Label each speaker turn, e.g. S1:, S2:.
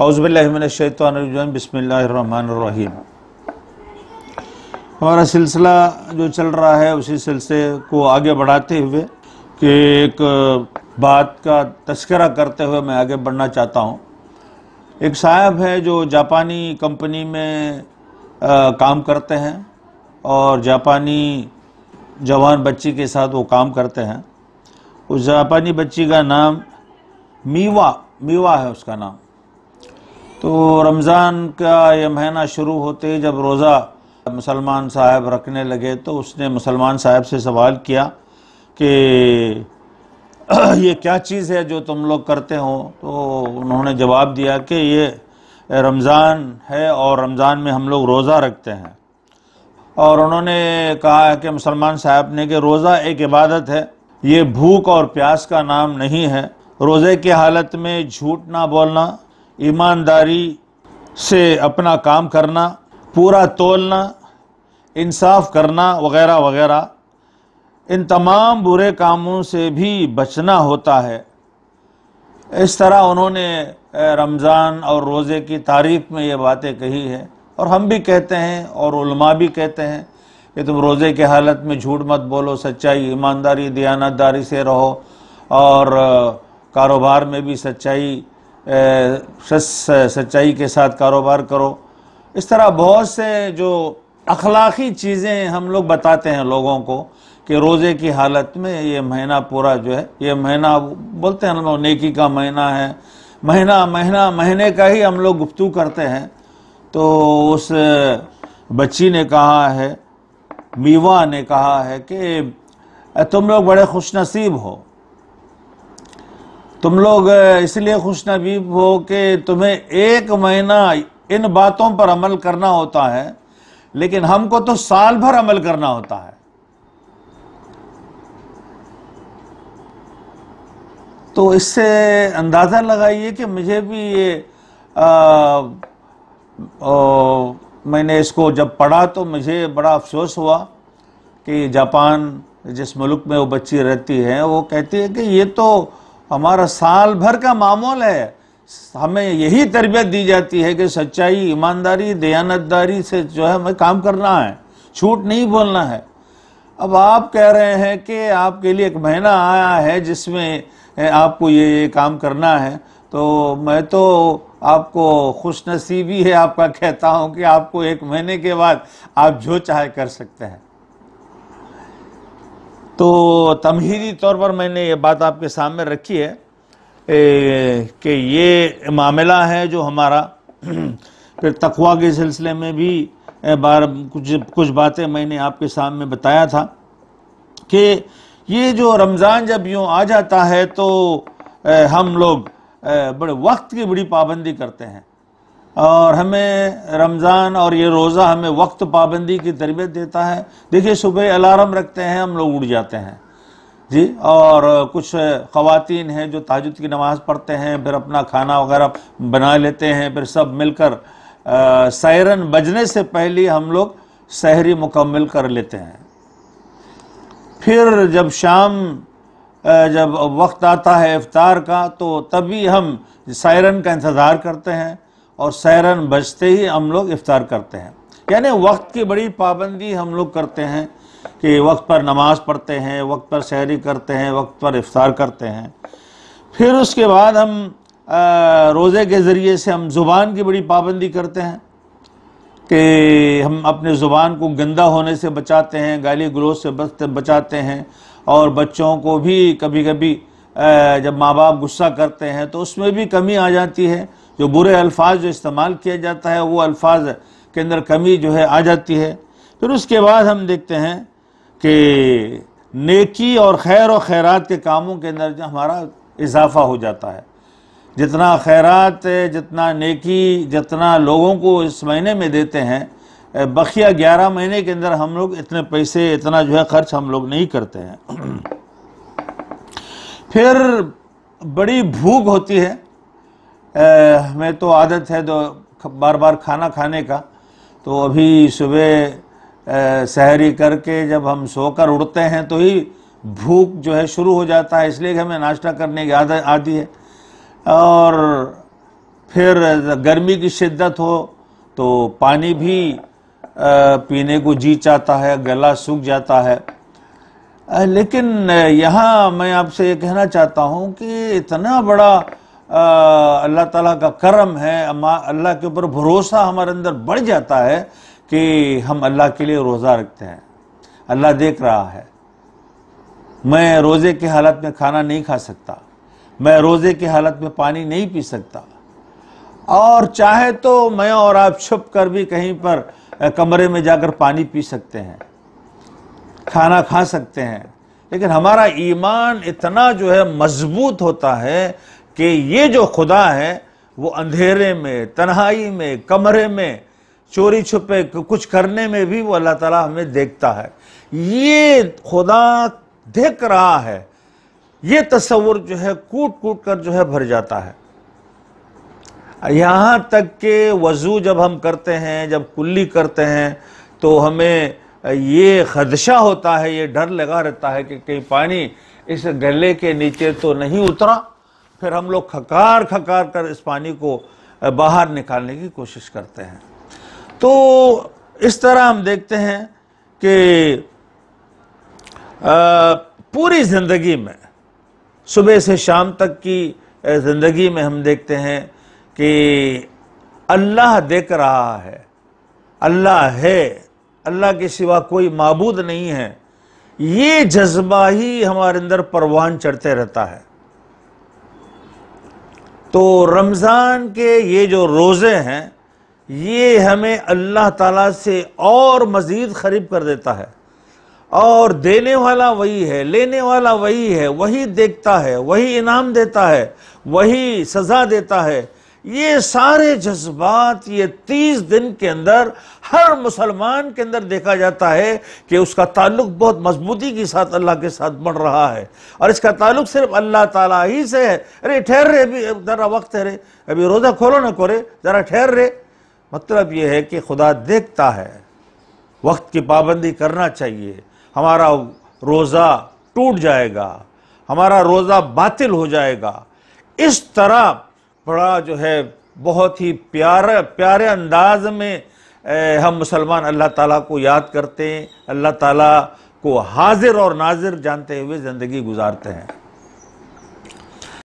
S1: औज़बिल्लिमिनशैतरजन बसमीम हमारा सिलसिला जो चल रहा है उसी सिलसिले को आगे बढ़ाते हुए कि एक बात का तस्करा करते हुए मैं आगे बढ़ना चाहता हूँ एक साहब है जो जापानी कंपनी में आ, काम करते हैं और जापानी जवान बच्ची के साथ वो काम करते हैं उस जापानी बच्ची का नाम मीवा मीवा है उसका नाम तो रमज़ान का यह महीना शुरू होते ही जब रोज़ा मुसलमान साहब रखने लगे तो उसने मुसलमान साहब से सवाल किया कि ये क्या चीज़ है जो तुम लोग करते हो तो उन्होंने जवाब दिया कि ये रमज़ान है और रमज़ान में हम लोग रोज़ा रखते हैं और उन्होंने कहा कि मुसलमान साहब ने कि रोज़ा एक इबादत है ये भूख और प्यास का नाम नहीं है रोज़े की हालत में झूठ ना बोलना ईमानदारी से अपना काम करना पूरा तोलना इंसाफ करना वगैरह वगैरह इन तमाम बुरे कामों से भी बचना होता है इस तरह उन्होंने रमज़ान और रोज़े की तारीफ में ये बातें कही हैं और हम भी कहते हैं और उलमा भी कहते हैं कि तुम रोज़े के हालत में झूठ मत बोलो सच्चाई ईमानदारी दयानतदारी से रहो और कारोबार में भी सच्चाई सच सच्चाई के साथ कारोबार करो इस तरह बहुत से जो अखलाक़ी चीज़ें हम लोग बताते हैं लोगों को कि रोज़े की हालत में ये महीना पूरा जो है ये महीना बोलते हैं हम लोग नेकी का महीना है महीना महीना महीने का ही हम लोग गुफ्तु करते हैं तो उस बच्ची ने कहा है मीवा ने कहा है कि तुम लोग बड़े खुशनसीब हो तुम लोग इसलिए खुश नबीब हो कि तुम्हें एक महीना इन बातों पर अमल करना होता है लेकिन हमको तो साल भर अमल करना होता है तो इससे अंदाज़ा लगाइए कि मुझे भी ये आ, ओ, मैंने इसको जब पढ़ा तो मुझे बड़ा अफसोस हुआ कि जापान जिस मुल्क में वो बच्ची रहती है वो कहती है कि ये तो हमारा साल भर का मामूल है हमें यही तरबियत दी जाती है कि सच्चाई ईमानदारी दयानतदारी से जो है हमें काम करना है छूट नहीं बोलना है अब आप कह रहे हैं कि आपके लिए एक महीना आया है जिसमें आपको ये ये काम करना है तो मैं तो आपको खुशनसीबी है आपका कहता हूँ कि आपको एक महीने के बाद आप जो चाहे कर सकते हैं तो तमहीदी तौर पर मैंने ये बात आपके सामने रखी है कि ये मामला है जो हमारा फिर तकवा के सिलसिले में भी बार कुछ कुछ बातें मैंने आपके सामने बताया था कि ये जो रमज़ान जब यूँ आ जाता है तो हम लोग बड़े वक्त की बड़ी पाबंदी करते हैं और हमें रमज़ान और ये रोज़ा हमें वक्त पाबंदी की तरबियत देता है देखिए सुबह अलार्म रखते हैं हम लोग उठ जाते हैं जी और कुछ ख़वातीन हैं जो ताजुद की नमाज़ पढ़ते हैं फिर अपना खाना वगैरह बना लेते हैं फिर सब मिलकर सैरन बजने से पहले हम लोग सहरी मुकम्मल कर लेते हैं फिर जब शाम जब वक्त आता है इफ़ार का तो तभी हम सायरन का इंतज़ार करते हैं और सैरन बजते ही हम लोग इफ़ार करते हैं यानी वक्त की बड़ी पाबंदी हम लोग करते हैं कि वक्त पर नमाज़ पढ़ते हैं वक्त पर सहरी करते हैं वक्त पर इफ़ार करते हैं फिर उसके बाद हम रोज़े के ज़रिए से हम ज़ुबान की बड़ी पाबंदी करते हैं कि हम अपने ज़ुबान को गंदा होने से बचाते हैं गाली गलोज से बचाते हैं और बच्चों को भी कभी कभी जब माँ बाप गुस्सा करते हैं तो उसमें भी कमी आ जाती है जो बुरे अल्फाज जो इस्तेमाल किया जाता है वो अल्फाज के अंदर कमी जो है आ जाती है फिर उसके बाद हम देखते हैं कि नेकी और खैर और खैरात के कामों के अंदर हमारा इजाफा हो जाता है जितना खैरत जितना नेकी जितना लोगों को इस महीने में देते हैं बखिया ग्यारह महीने के अंदर हम लोग इतने पैसे इतना जो है खर्च हम लोग नहीं करते हैं फिर बड़ी भूख होती है हमें तो आदत है दो तो बार बार खाना खाने का तो अभी सुबह सहरी करके जब हम सोकर उड़ते हैं तो ही भूख जो है शुरू हो जाता है इसलिए हमें नाश्ता करने की आदत आती है और फिर गर्मी की शिद्दत हो तो पानी भी पीने को जी चाहता है गला सूख जाता है लेकिन यहाँ मैं आपसे ये कहना चाहता हूँ कि इतना बड़ा अल्लाह ताला का करम है अल्लाह के ऊपर भरोसा हमारे अंदर बढ़ जाता है कि हम अल्लाह के लिए रोज़ा रखते हैं अल्लाह देख रहा है मैं रोज़े की हालत में खाना नहीं खा सकता मैं रोज़े की हालत में पानी नहीं पी सकता और चाहे तो मैं और आप छुप कर भी कहीं पर कमरे में जाकर पानी पी सकते हैं खाना खा सकते हैं लेकिन हमारा ईमान इतना जो है मजबूत होता है कि ये जो खुदा है वो अंधेरे में तन्हाई में कमरे में चोरी छुपे कुछ करने में भी वो अल्लाह ताला हमें देखता है ये खुदा देख रहा है ये तस्वुर जो है कूट कूट कर जो है भर जाता है यहाँ तक के वज़ू जब हम करते हैं जब कुल्ली करते हैं तो हमें ये खदशा होता है ये डर लगा रहता है कि कहीं पानी इस गले के नीचे तो नहीं उतरा फिर हम लोग खकार खकार कर इस पानी को बाहर निकालने की कोशिश करते हैं तो इस तरह हम देखते हैं कि पूरी ज़िंदगी में सुबह से शाम तक की ज़िंदगी में हम देखते हैं कि अल्लाह देख रहा है अल्लाह है अल्लाह के सिवा कोई मबूद नहीं है ये जज्बा ही हमारे अंदर परवान चढ़ते रहता है तो रमज़ान के ये जो रोज़े हैं ये हमें अल्लाह ताला से और मज़ीद करीब कर देता है और देने वाला वही है लेने वाला वही है वही देखता है वही इनाम देता है वही सज़ा देता है ये सारे जज्बात ये तीस दिन के अंदर हर मुसलमान के अंदर देखा जाता है कि उसका ताल्लुक बहुत मजबूती के साथ अल्लाह के साथ बढ़ रहा है और इसका ताल्लुक सिर्फ अल्लाह ताला ही से है अरे ठहर रहे अभी ज़रा वक्त है रे अभी रोज़ा खोलो ना खोरे ज़रा ठहर रहे मतलब ये है कि खुदा देखता है वक्त की पाबंदी करना चाहिए हमारा रोज़ा टूट जाएगा हमारा रोज़ा बातिल हो जाएगा इस तरह बड़ा जो है बहुत ही प्यारा प्यारे अंदाज में हम मुसलमान अल्लाह ताला को याद करते हैं अल्लाह ताला को हाजिर और नाजिर जानते हुए ज़िंदगी गुजारते हैं